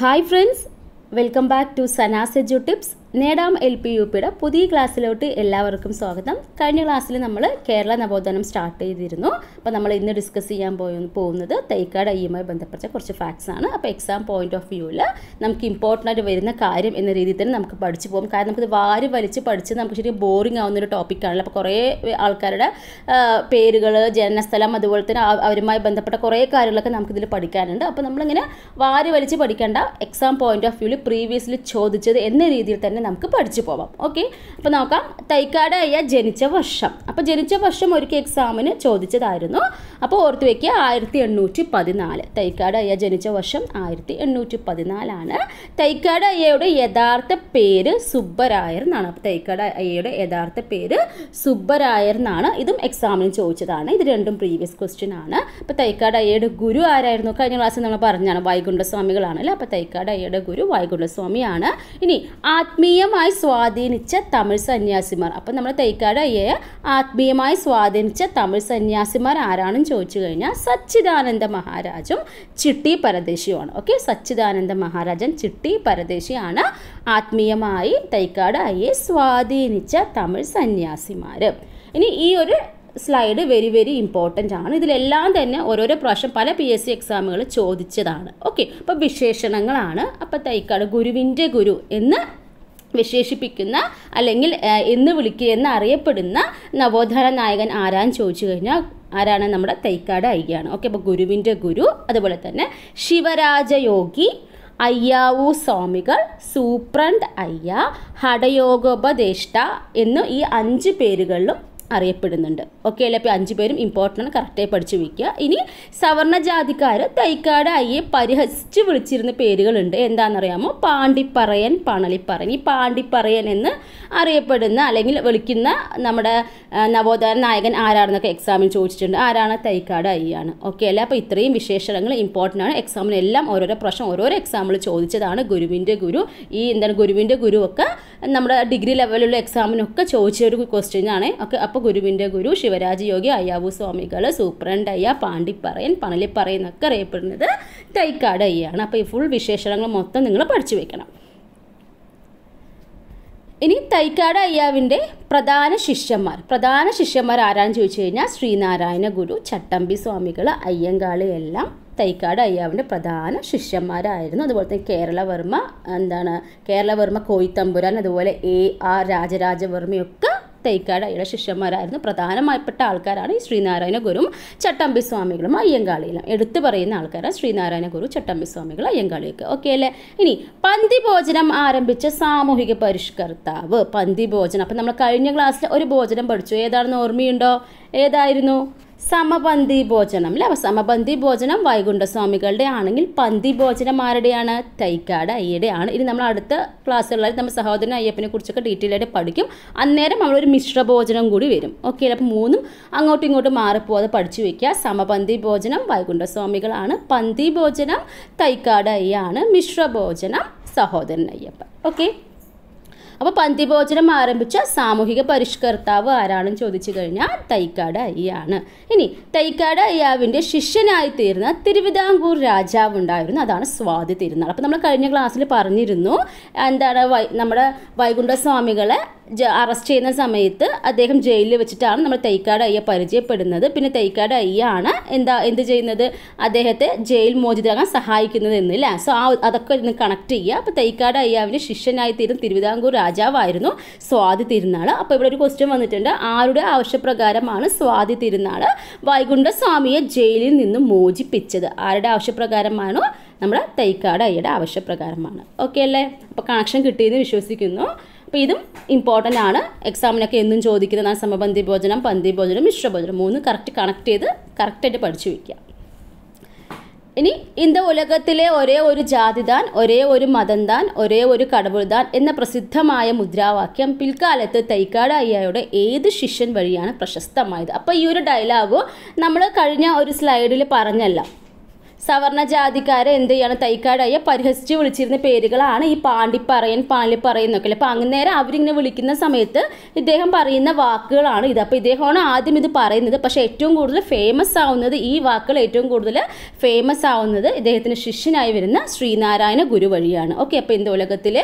Hi friends, welcome back to Sanas Edu Tips. നേടാം L P U പിയുടെ പുതിയ ക്ലാസ്സിലോട്ട് എല്ലാവർക്കും സ്വാഗതം കഴിഞ്ഞ ക്ലാസ്സിൽ നമ്മൾ കേരള നവോത്ഥാനം സ്റ്റാർട്ട് ചെയ്തിരുന്നു അപ്പോൾ നമ്മൾ ഇന്ന് ഡിസ്കസ് ചെയ്യാൻ പോയ പോകുന്നത് തൈക്കാട് അയ്യുമായി ബന്ധപ്പെട്ട കുറച്ച് ഫാക്ട്സ് ആണ് അപ്പോൾ എക്സാം പോയിന്റ് ഓഫ് വ്യൂവിൽ നമുക്ക് ഇമ്പോർട്ടൻ്റ് ആയിട്ട് വരുന്ന കാര്യം എന്ന രീതിയിൽ തന്നെ നമുക്ക് പഠിച്ചു പോകും കാരണം നമുക്കിത് വാരി വലിച്ച് പഠിച്ച് നമുക്ക് ശരി ബോറിംഗ് ഒരു ടോപ്പിക്കാണല്ലോ അപ്പോൾ കുറേ ആൾക്കാരുടെ പേരുകൾ ജനനസ്ഥലം അതുപോലെ തന്നെ അവരുമായി ബന്ധപ്പെട്ട കുറേ കാര്യങ്ങളൊക്കെ നമുക്കിതിൽ പഠിക്കാനുണ്ട് അപ്പോൾ നമ്മളിങ്ങനെ വാരി വലിച്ച് പഠിക്കേണ്ട എക്സാം പോയിന്റ് ഓഫ് വ്യൂവിൽ പ്രീവിയസ്ലി ചോദിച്ചത് എന്ന രീതിയിൽ തന്നെ തന്നെ നമുക്ക് പഠിച്ചു പോവാം ഓക്കെ അപ്പോൾ നോക്കാം തൈക്കാട് അയ്യ ജനിച്ച വർഷം അപ്പോൾ ജനിച്ച വർഷം ഒരിക്കൽ എക്സാമിന് ചോദിച്ചതായിരുന്നു അപ്പോൾ ഓർത്ത് വയ്ക്കുക ആയിരത്തി എണ്ണൂറ്റി പതിനാല് തൈക്കാട് അയ്യ ജനിച്ച വർഷം ആയിരത്തി എണ്ണൂറ്റി പതിനാലാണ് തൈക്കാട് അയ്യയുടെ യഥാർത്ഥ പേര് സുബ്ബരായർ എന്നാണ് അപ്പോൾ തൈക്കാട് അയ്യയുടെ യഥാർത്ഥ പേര് സുബ്ബരായർ എന്നാണ് ഇതും എക്സാമിന് ചോദിച്ചതാണ് ഇത് രണ്ടും പ്രീവിയസ് ക്വസ്റ്റ്യൻ ആണ് അപ്പോൾ തൈക്കാട് അയ്യയുടെ ഗുരു ആരായിരുന്നു കഴിഞ്ഞ ക്ലാസ്സിൽ നമ്മൾ പറഞ്ഞാണ് അല്ലേ അപ്പോൾ തൈക്കാട് അയ്യയുടെ ഗുരു വൈകുണ്ഠസ്വാമിയാണ് ഇനി ആത്മീയമായി സ്വാധീനിച്ച തമിഴ് സന്യാസിമാർ അപ്പോൾ നമ്മൾ തൈക്കാട് അയ്യയെ ആത്മീയമായി സ്വാധീനിച്ച തമിഴ് സന്യാസിമാർ ആരാണെന്ന് ചോദിച്ചു കഴിഞ്ഞാൽ സച്ചിദാനന്ദ മഹാരാജും ചിട്ടി പരദേശിയുമാണ് ഓക്കെ സച്ചിദാനന്ദ മഹാരാജൻ ചിട്ടി പരദേശിയാണ് ആത്മീയമായി തൈക്കാട് അയ്യെ സ്വാധീനിച്ച തമിഴ് സന്യാസിമാർ ഇനി ഈ ഒരു സ്ലൈഡ് വെരി വെരി ഇമ്പോർട്ടൻ്റ് ആണ് ഇതിലെല്ലാം തന്നെ ഓരോരോ പ്രാവശ്യം പല പി എസ് സി എക്സാമുകൾ ചോദിച്ചതാണ് ഓക്കെ അപ്പോൾ വിശേഷണങ്ങളാണ് അപ്പോൾ തൈക്കാട് ഗുരുവിൻ്റെ ഗുരു എന്ന് വിശേഷിപ്പിക്കുന്ന അല്ലെങ്കിൽ എന്ന് വിളിക്കുക എന്ന് അറിയപ്പെടുന്ന നവോത്ഥാന നായകൻ ആരാൻ ചോദിച്ചു കഴിഞ്ഞാൽ ആരാണ് നമ്മുടെ തൈക്കാട് അയ്യാണ് ഓക്കെ അപ്പോൾ ഗുരുവിൻ്റെ ഗുരു അതുപോലെ തന്നെ ശിവരാജയോഗി അയ്യാവു സ്വാമികൾ സൂപ്രണ്ട് അയ്യ ഹടയോഗോപദേഷ്ട എന്ന് ഈ അഞ്ച് പേരുകളിലും അറിയപ്പെടുന്നുണ്ട് ഓക്കെ അല്ലേ അപ്പോൾ അഞ്ച് പേരും ഇമ്പോർട്ടൻ്റ് കറക്റ്റായി പഠിച്ചു വയ്ക്കുക ഇനി സവർണ ജാതിക്കാർ തൈക്കാട് അയ്യെ പരിഹസിച്ച് വിളിച്ചിരുന്ന പേരുകളുണ്ട് എന്താണെന്നറിയാമോ പാണ്ടിപ്പറയൻ പണളിപ്പറയൻ ഈ പാണ്ടിപ്പറയൻ എന്ന് അറിയപ്പെടുന്ന അല്ലെങ്കിൽ വിളിക്കുന്ന നമ്മുടെ നവോദയ നായകൻ ആരാണെന്നൊക്കെ എക്സാമിന് ചോദിച്ചിട്ടുണ്ട് ആരാണ് തൈക്കാട് അയ്യാണ് ഓക്കെ അല്ലേ അപ്പോൾ ഇത്രയും വിശേഷണങ്ങൾ ഇമ്പോർട്ടൻ്റ് ആണ് എക്സാമിന് എല്ലാം ഓരോരോ പ്രശ്നം ഓരോരോ എക്സാമ്പിൾ ചോദിച്ചതാണ് ഗുരുവിൻ്റെ ഗുരു ഈ എന്താണ് ഗുരുവിൻ്റെ ഗുരുവൊക്കെ നമ്മുടെ ഡിഗ്രി ലെവലുള്ള എക്സാമിനൊക്കെ ചോദിച്ച ഒരു ആണ് ഓക്കെ അപ്പോൾ അപ്പോൾ ഗുരുവിൻ്റെ ഗുരു ശിവരാജ് യോഗി അയ്യാവു സ്വാമികൾ സൂപ്രണ്ട് അയ്യ പാണ്ടിപ്പറയൻ എന്നൊക്കെ അറിയപ്പെടുന്നത് തൈക്കാട് അയ്യാണ് അപ്പോൾ ഈ ഫുൾ വിശേഷണങ്ങൾ മൊത്തം നിങ്ങൾ പഠിച്ചു വെക്കണം ഇനി തൈക്കാട് അയ്യാവിൻ്റെ പ്രധാന ശിഷ്യന്മാർ പ്രധാന ശിഷ്യന്മാർ ആരാന്ന് ചോദിച്ചു കഴിഞ്ഞാൽ ശ്രീനാരായണ ഗുരു ചട്ടമ്പി സ്വാമികൾ അയ്യങ്കാളി എല്ലാം തൈക്കാട് അയ്യാവിൻ്റെ പ്രധാന ശിഷ്യന്മാരായിരുന്നു അതുപോലെ തന്നെ കേരളവർമ്മ എന്താണ് കേരളവർമ്മ കോയിത്തമ്പുരാൻ അതുപോലെ എ ആർ രാജരാജവർമ്മയൊക്കെ തേക്കാട് അയാളുടെ ശിഷ്യന്മാരായിരുന്നു പ്രധാനമായപ്പെട്ട ആൾക്കാരാണ് ഈ ശ്രീനാരായണ ഗുരു ചട്ടമ്പി സ്വാമികളും അയ്യങ്കാളിയിലും എടുത്തു പറയുന്ന ആൾക്കാരാണ് ശ്രീനാരായണ ഗുരു ചട്ടമ്പി സ്വാമികൾ അയ്യങ്കാളിയൊക്കെ ഓക്കെ അല്ലേ ഇനി പന്തി ഭോജനം ആരംഭിച്ച സാമൂഹിക പരിഷ്കർത്താവ് പന്തി ഭോജനം അപ്പം നമ്മൾ കഴിഞ്ഞ ക്ലാസ്സിൽ ഒരു ഭോജനം പഠിച്ചു ഏതാണെന്ന് ഓർമ്മയുണ്ടോ ഏതായിരുന്നു സമപന്തി ഭോജനം അല്ല സമപന്തി ഭോജനം വൈകുണ്ഠസ്വാമികളുടെ ആണെങ്കിൽ പന്തി ഭോജനം ആരുടെയാണ് തൈക്കാട് അയ്യയുടെയാണ് ഇനി നമ്മൾ അടുത്ത ക്ലാസ്സുകളിൽ നമ്മൾ സഹോദരൻ അയ്യപ്പനെ കുറിച്ചൊക്കെ ഡീറ്റെയിൽ ആയിട്ട് പഠിക്കും അന്നേരം നമ്മൾ ഒരു മിശ്ര ഭോജനം കൂടി വരും ഓക്കെ അപ്പോൾ മൂന്നും അങ്ങോട്ടും ഇങ്ങോട്ടും മാറിപ്പോകാതെ പഠിച്ചു വെക്കുക സമപന്തി ഭോജനം വൈകുണ്ഠസ്വാമികളാണ് പന്തി ഭോജനം തൈക്കാട് അയ്യാണ് മിശ്ര ഭോജനം സഹോദരൻ അയ്യപ്പൻ ഓക്കെ അപ്പോൾ പന്തിഭോജനം ആരംഭിച്ച സാമൂഹിക പരിഷ്കർത്താവ് ആരാണെന്ന് ചോദിച്ചു കഴിഞ്ഞാൽ തൈക്കാട് അയ്യാണ് ഇനി തൈക്കാട് അയ്യാവിൻ്റെ ശിഷ്യനായി തീർന്ന തിരുവിതാംകൂർ രാജാവ് ഉണ്ടായിരുന്നു അതാണ് സ്വാതി തിരുനാൾ അപ്പോൾ നമ്മൾ കഴിഞ്ഞ ക്ലാസ്സിൽ പറഞ്ഞിരുന്നു എന്താണ് വൈ നമ്മുടെ വൈകുണ്ഠ സ്വാമികളെ അറസ്റ്റ് ചെയ്യുന്ന സമയത്ത് അദ്ദേഹം ജയിലിൽ വെച്ചിട്ടാണ് നമ്മൾ തൈക്കാട് അയ്യ പരിചയപ്പെടുന്നത് പിന്നെ തൈക്കാട് അയ്യ ആണ് എന്താ എന്ത് ചെയ്യുന്നത് അദ്ദേഹത്തെ ജയിൽ മോചിതരാകാൻ സഹായിക്കുന്നത് അല്ലേ സോ ആ അതൊക്കെ ഇന്ന് കണക്ട് ചെയ്യുക അപ്പോൾ തൈക്കാട് അയ്യാവിന് ശിഷ്യനായി തീരും തിരുവിതാംകൂർ രാജാവായിരുന്നു സ്വാതി തിരുനാൾ അപ്പോൾ ഇവിടെ ഒരു ക്വസ്റ്റ്യൻ വന്നിട്ടുണ്ട് ആരുടെ ആവശ്യപ്രകാരമാണ് സ്വാതി തിരുനാൾ വൈകുണ്ഠസ്വാമിയെ ജയിലിൽ നിന്ന് മോചിപ്പിച്ചത് ആരുടെ ആവശ്യപ്രകാരമാണോ നമ്മുടെ തൈക്കാട് അയ്യയുടെ ആവശ്യപ്രകാരമാണ് ഓക്കെ അല്ലേ അപ്പോൾ കണക്ഷൻ കിട്ടിയെന്ന് വിശ്വസിക്കുന്നു അപ്പോൾ ഇതും ഇമ്പോർട്ടൻ്റ് ആണ് എക്സാമിനൊക്കെ എന്നും ചോദിക്കുന്നതാണ് സമബന്ധി ഭോജനം പന്തി ഭോജനം മിശ്രഭോജനം മൂന്ന് കറക്റ്റ് കണക്ട് ചെയ്ത് കറക്റ്റായിട്ട് പഠിച്ചു വയ്ക്കുക ഇനി ഇന്ത ഉലകത്തിലെ ഒരേ ഒരു ജാതിദാൻ ഒരേ ഒരു മതംദാൻ ഒരേ ഒരു കടവുൾദാൻ എന്ന പ്രസിദ്ധമായ മുദ്രാവാക്യം പിൽക്കാലത്ത് തൈക്കാട് അയ്യായുടെ ഏത് ശിഷ്യൻ വഴിയാണ് പ്രശസ്തമായത് അപ്പോൾ ഈ ഒരു ഡയലോഗ് നമ്മൾ കഴിഞ്ഞ ഒരു സ്ലൈഡിൽ പറഞ്ഞല്ല സവർണ ജാതിക്കാരെ എന്ത് ചെയ്യാണ് തൈക്കാടായ പരിഹസിച്ച് വിളിച്ചിരുന്ന പേരുകളാണ് ഈ പാണ്ടിപ്പറയൻ പാലിപ്പറയൻ എന്നൊക്കെ അപ്പോൾ അങ്ങനേരം അവരിങ്ങനെ വിളിക്കുന്ന സമയത്ത് ഇദ്ദേഹം പറയുന്ന വാക്കുകളാണ് ഇത് അപ്പൊ ഇദ്ദേഹമാണ് ആദ്യം ഇത് പറയുന്നത് പക്ഷേ ഏറ്റവും കൂടുതൽ ഫേമസ് ആവുന്നത് ഈ വാക്കുകൾ ഏറ്റവും കൂടുതൽ ഫേമസ് ആവുന്നത് ഇദ്ദേഹത്തിന് ശിഷ്യനായി വരുന്ന ശ്രീനാരായണ ഗുരു വഴിയാണ് ഓക്കെ അപ്പൊ ഇന്ത്യ ഉലകത്തിൽ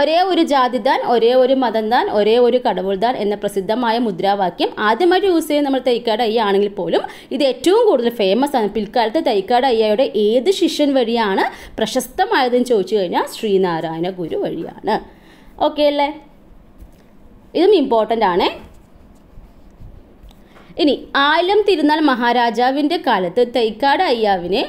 ഒരേ ഒരു ജാതിദാൻ ഒരേ ഒരു മതം താൻ ഒരേ ഒരു കടവുൾ താൻ എന്ന പ്രസിദ്ധമായ മുദ്രാവാക്യം ആദ്യമായിട്ട് യൂസ് ചെയ്യുന്ന നമ്മൾ തൈക്കാട് അയ്യ ആണെങ്കിൽ പോലും ഇത് ഏറ്റവും കൂടുതൽ ഫേമസ് ആണ് പിൽക്കാലത്ത് തൈക്കാട് അയ്യയുടെ ഏത് ശിഷ്യൻ വഴിയാണ് പ്രശസ്തമായതെന്ന് ചോദിച്ചു കഴിഞ്ഞാൽ ശ്രീനാരായണ ഗുരു വഴിയാണ് ഓക്കെ അല്ലേ ഇതും ഇമ്പോർട്ടൻ്റ് ആണേ ഇനി ആലം തിരുനാൾ മഹാരാജാവിൻ്റെ കാലത്ത് തൈക്കാട് അയ്യാവിനെ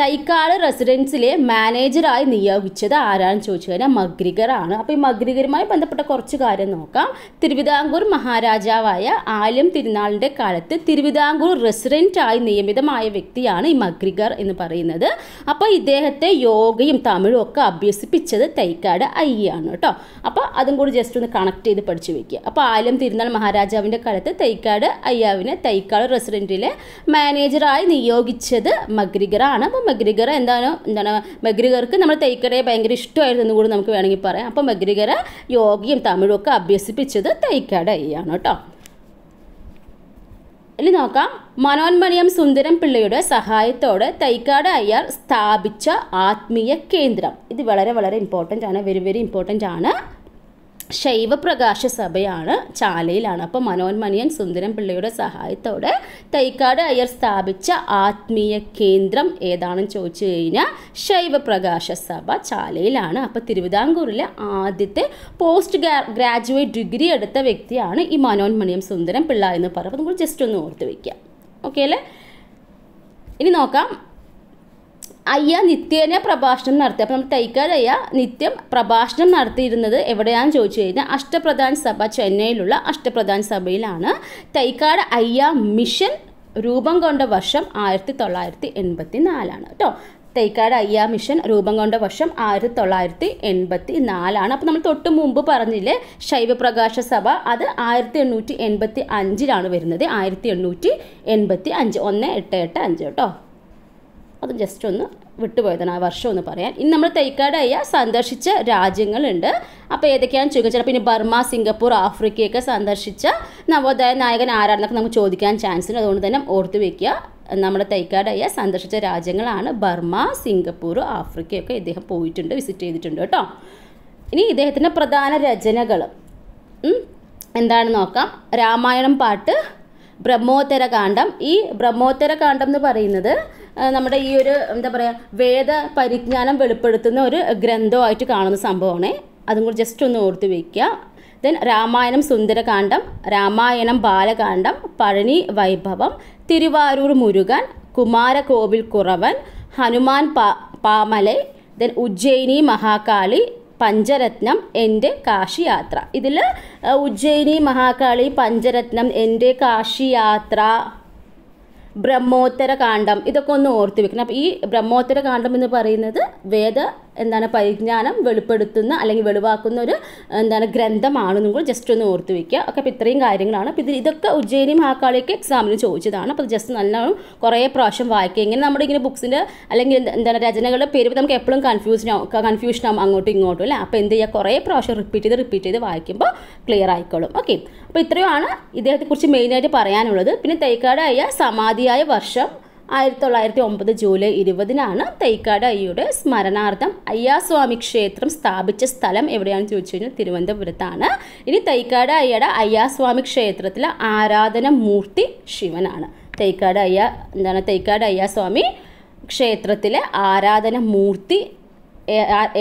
തൈക്കാട് റെസിഡൻസിലെ മാനേജറായി നിയോഗിച്ചത് ആരാണെന്ന് ചോദിച്ചു കഴിഞ്ഞാൽ മഗ്രികറാണ് അപ്പോൾ ഈ മഗ്രികരുമായി ബന്ധപ്പെട്ട കുറച്ച് കാര്യം നോക്കാം തിരുവിതാംകൂർ മഹാരാജാവായ ആലം തിരുനാളിൻ്റെ കാലത്ത് തിരുവിതാംകൂർ റെസിഡൻറ്റായി നിയമിതമായ വ്യക്തിയാണ് ഈ മഗ്രിഗർ എന്ന് പറയുന്നത് അപ്പോൾ ഇദ്ദേഹത്തെ യോഗയും തമിഴും ഒക്കെ അഭ്യസിപ്പിച്ചത് തൈക്കാട് അയ്യാണ് കേട്ടോ അപ്പോൾ അതും കൂടി ജസ്റ്റ് ഒന്ന് കണക്ട് ചെയ്ത് പഠിച്ചു വെക്കുക അപ്പോൾ ആലം തിരുനാൾ മഹാരാജാവിൻ്റെ കാലത്ത് തൈക്കാട് അയ്യാവിനെ തൈക്കാട് റെസിഡൻറ്റിലെ മാനേജറായി നിയോഗിച്ചത് മഗ്രികറാണ് അപ്പോൾ മഗ്രിഗർ എന്താണ് എന്താണ് മഗ്രിഗർക്ക് നമ്മൾ തൈക്കടയെ ഭയങ്കര ഇഷ്ടമായിരുന്നു എന്ന് കൂടി നമുക്ക് വേണമെങ്കിൽ പറയാം അപ്പോൾ മഗ്രിഗരെ യോഗയും തമിഴും ഒക്കെ അഭ്യസിപ്പിച്ചത് തൈക്കടയാണ് കേട്ടോ ഇനി നോക്കാം മനോന്മണിയം സുന്ദരം പിള്ളയുടെ സഹായത്തോടെ തൈക്കാട് അയ്യാർ സ്ഥാപിച്ച ആത്മീയ കേന്ദ്രം ഇത് വളരെ വളരെ ഇമ്പോർട്ടൻ്റ് ആണ് വെരി വെരി ഇമ്പോർട്ടൻ്റ് ആണ് ശൈവപ്രകാശ സഭയാണ് ചാലയിലാണ് അപ്പോൾ മനോന്മണിയൻ സുന്ദരം പിള്ളയുടെ സഹായത്തോടെ തൈക്കാട് അയ്യർ സ്ഥാപിച്ച ആത്മീയ കേന്ദ്രം ഏതാണെന്ന് ചോദിച്ചു കഴിഞ്ഞാൽ ശൈവപ്രകാശ സഭ ചാലയിലാണ് അപ്പോൾ തിരുവിതാംകൂറിലെ ആദ്യത്തെ പോസ്റ്റ് ഗ്രാജുവേറ്റ് ഡിഗ്രി എടുത്ത വ്യക്തിയാണ് ഈ മനോന്മണിയം സുന്ദരം പിള്ള എന്ന് പറയുമ്പോൾ നമ്മൾ ജസ്റ്റ് ഒന്ന് ഓർത്ത് വയ്ക്കുക ഓക്കെ അല്ലേ ഇനി നോക്കാം അയ്യ നിത്യേന പ്രഭാഷണം നടത്തി അപ്പം നമ്മൾ തൈക്കാലയ്യ നിത്യം പ്രഭാഷണം നടത്തിയിരുന്നത് എവിടെയാണെന്ന് ചോദിച്ചു കഴിഞ്ഞാൽ അഷ്ടപ്രധാൻ സഭ ചെന്നൈയിലുള്ള അഷ്ടപ്രധാൻ സഭയിലാണ് തൈക്കാട് അയ്യ മിഷൻ രൂപം കൊണ്ട വർഷം ആയിരത്തി തൊള്ളായിരത്തി എൺപത്തി നാലാണ് കേട്ടോ തൈക്കാട് അയ്യ മിഷൻ രൂപം കൊണ്ട വർഷം ആയിരത്തി തൊള്ളായിരത്തി എൺപത്തി നാലാണ് അപ്പോൾ നമ്മൾ തൊട്ട് മുമ്പ് പറഞ്ഞില്ലേ ശൈവപ്രകാശ സഭ അത് ആയിരത്തി എണ്ണൂറ്റി എൺപത്തി അഞ്ചിലാണ് വരുന്നത് ആയിരത്തി എണ്ണൂറ്റി എൺപത്തി അഞ്ച് ഒന്ന് എട്ട് എട്ട് അഞ്ച് കേട്ടോ അത് ജസ്റ്റ് ഒന്ന് വിട്ടുപോയതാണ് ആ വർഷം എന്ന് പറയാൻ ഇനി നമ്മൾ തൈക്കാടായ സന്ദർശിച്ച രാജ്യങ്ങളുണ്ട് അപ്പോൾ ഏതൊക്കെയാണെന്ന് ചോദിച്ചാൽ പിന്നെ ബർമ്മ സിംഗപ്പൂർ ആഫ്രിക്കയൊക്കെ സന്ദർശിച്ച നവോദയ നായകൻ ആരാണെന്നൊക്കെ നമുക്ക് ചോദിക്കാൻ ചാൻസ് ഉണ്ട് അതുകൊണ്ട് തന്നെ ഓർത്ത് വയ്ക്കുക നമ്മുടെ തൈക്കാടായ സന്ദർശിച്ച രാജ്യങ്ങളാണ് ബർമ്മ സിംഗപ്പൂർ ആഫ്രിക്കയൊക്കെ ഇദ്ദേഹം പോയിട്ടുണ്ട് വിസിറ്റ് ചെയ്തിട്ടുണ്ട് കേട്ടോ ഇനി ഇദ്ദേഹത്തിൻ്റെ പ്രധാന രചനകൾ എന്താണ് നോക്കാം രാമായണം പാട്ട് ബ്രഹ്മോത്തരകാന്ഡം ഈ ബ്രഹ്മോത്തരകാന്ഡം എന്ന് പറയുന്നത് നമ്മുടെ ഈ ഒരു എന്താ പറയുക വേദ പരിജ്ഞാനം വെളിപ്പെടുത്തുന്ന ഒരു ഗ്രന്ഥമായിട്ട് കാണുന്ന സംഭവമാണ് അതും കൂടി ജസ്റ്റ് ഒന്ന് ഓർത്ത് വയ്ക്കുക ദെൻ രാമായണം സുന്ദരകാന്ഡം രാമായണം ബാലകാന്ഡം പഴനി വൈഭവം തിരുവാരൂർ മുരുകൻ കുമാരകോവിൽ കുറവൻ ഹനുമാൻ പാ പാമലെ ദെൻ ഉജ്ജയിനി മഹാകാളി പഞ്ചരത്നം എൻ്റെ കാശി യാത്ര ഇതിൽ ഉജ്ജയിനി മഹാകാളി പഞ്ചരത്നം എൻ്റെ കാശി യാത്ര ബ്രഹ്മോത്തര കാണ്ഡം ഇതൊക്കെ ഒന്ന് ഓർത്ത് വെക്കണം അപ്പോൾ ഈ ബ്രഹ്മോത്തര കാണ്ഡം എന്ന് പറയുന്നത് വേദ എന്താണ് പരിജ്ഞാനം വെളിപ്പെടുത്തുന്ന അല്ലെങ്കിൽ വെളിവാക്കുന്ന ഒരു എന്താണ് ഗ്രന്ഥമാണെന്നും കൂടി ജസ്റ്റ് ഒന്ന് ഓർത്ത് വയ്ക്കുക ഒക്കെ അപ്പോൾ ഇത്രയും കാര്യങ്ങളാണ് അപ്പോൾ ഇത് ഇതൊക്കെ ഉജ്ജയിനി മഹാകാളിയൊക്കെ എക്സാമിന് ചോദിച്ചതാണ് അപ്പോൾ ജസ്റ്റ് നല്ലോണം കുറേ പ്രാവശ്യം വായിക്കുക ഇങ്ങനെ നമ്മുടെ ഇങ്ങനെ ബുക്സിൻ്റെ അല്ലെങ്കിൽ എന്താണ് രചനകളുടെ പേര് നമുക്ക് എപ്പോഴും കൺഫ്യൂഷൻ ആവും കൺഫ്യൂഷൻ ആവും അങ്ങോട്ടും ഇങ്ങോട്ടും അല്ലേ അപ്പോൾ എന്ത് ചെയ്യുക കുറേ പ്രാവശ്യം റിപ്പീറ്റ് ചെയ്ത് റിപ്പീറ്റ് ചെയ്ത് വായിക്കുമ്പോൾ ക്ലിയർ ആയിക്കോളും ഓക്കെ അപ്പോൾ ഇത്രയുമാണ് ഇദ്ദേഹത്തെക്കുറിച്ച് മെയിനായിട്ട് പറയാനുള്ളത് പിന്നെ തൈക്കാടായ സമാധിയായ വർഷം ആയിരത്തി തൊള്ളായിരത്തി ഒമ്പത് ജൂലൈ ഇരുപതിനാണ് തൈക്കാട് അയ്യയുടെ സ്മരണാർത്ഥം അയ്യാസ്വാമി ക്ഷേത്രം സ്ഥാപിച്ച സ്ഥലം എവിടെയാണെന്ന് ചോദിച്ചു കഴിഞ്ഞാൽ തിരുവനന്തപുരത്താണ് ഇനി തൈക്കാട് അയ്യയുടെ അയ്യാസ്വാമി ക്ഷേത്രത്തിലെ ആരാധന മൂർത്തി ശിവനാണ് തൈക്കാട് അയ്യ എന്താണ് തൈക്കാട് അയ്യാസ്വാമി ക്ഷേത്രത്തിലെ ആരാധന മൂർത്തി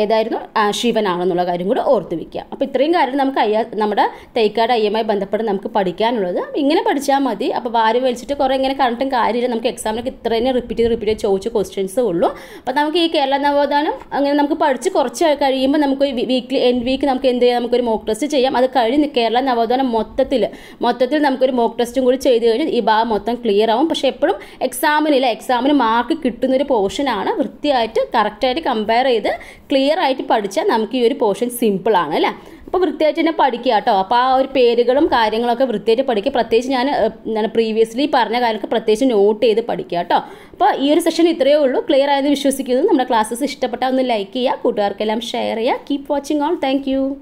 ഏതായിരുന്നു ശിവനാണെന്നുള്ള കാര്യം കൂടെ ഓർത്ത് വയ്ക്കുക അപ്പോൾ ഇത്രയും കാര്യം നമുക്ക് അയ്യ നമ്മുടെ തൈക്കാട് അയ്യമായി ബന്ധപ്പെട്ട് നമുക്ക് പഠിക്കാനുള്ളത് ഇങ്ങനെ പഠിച്ചാൽ മതി അപ്പോൾ വാരി വലിച്ചിട്ട് കുറേ ഇങ്ങനെ കണ്ടിട്ടും കാര്യമില്ല നമുക്ക് എക്സാമിനൊക്കെ ഇത്രയും റിപ്പീറ്റ് ചെയ്ത് റിപ്പീറ്റ് ചെയ്ത് ചോദിച്ച ക്വസ്റ്റ്യൻസ് ഉള്ളൂ അപ്പോൾ നമുക്ക് ഈ കേരള നവോത്ഥാനം അങ്ങനെ നമുക്ക് പഠിച്ച് കുറച്ച് കഴിയുമ്പോൾ നമുക്ക് വീക്ക്ലി എൻ വീക്ക് നമുക്ക് എന്ത് ചെയ്യാം നമുക്കൊരു മോക്ക് ടെസ്റ്റ് ചെയ്യാം അത് കഴിഞ്ഞ് കേരള നവോത്ഥാനം മൊത്തത്തിൽ മൊത്തത്തിൽ നമുക്കൊരു മോക്ക് ടെസ്റ്റും കൂടി ചെയ്ത് കഴിഞ്ഞാൽ ഈ ഭാഗം മൊത്തം ക്ലിയർ ആവും പക്ഷേ എപ്പോഴും എക്സാമിനില്ല എക്സാമിന് മാർക്ക് കിട്ടുന്നൊരു പോർഷനാണ് വൃത്തിയായിട്ട് കറക്റ്റായിട്ട് കമ്പയർ ചെയ്ത് ക്ലിയർ ആയിട്ട് പഠിച്ചാൽ നമുക്ക് ഈ ഒരു പോർഷൻ സിമ്പിൾ ആണ് അല്ലേ അപ്പോൾ വൃത്തിയായിട്ട് തന്നെ പഠിക്കുക കേട്ടോ അപ്പോൾ ആ ഒരു പേരുകളും കാര്യങ്ങളൊക്കെ വൃത്തിയായിട്ട് പഠിക്കുക പ്രത്യേകിച്ച് ഞാൻ ഞാൻ പ്രീവിയസ്ലി പറഞ്ഞ കാര്യങ്ങൾക്ക് പ്രത്യേകിച്ച് നോട്ട് ചെയ്ത് പഠിക്കുക കേട്ടോ അപ്പോൾ ഈ ഒരു സെഷൻ ഇത്രയേ ഉള്ളൂ ക്ലിയർ ആയത് വിശ്വസിക്കുന്നു നമ്മുടെ ക്ലാസ്സസ് ഇഷ്ടപ്പെട്ടാൽ ഒന്ന് ലൈക്ക് ചെയ്യുക കൂട്ടുകാർക്കെല്ലാം ഷെയർ ചെയ്യുക കീപ്പ് വാച്ചിങ് ഓൾ താങ്ക്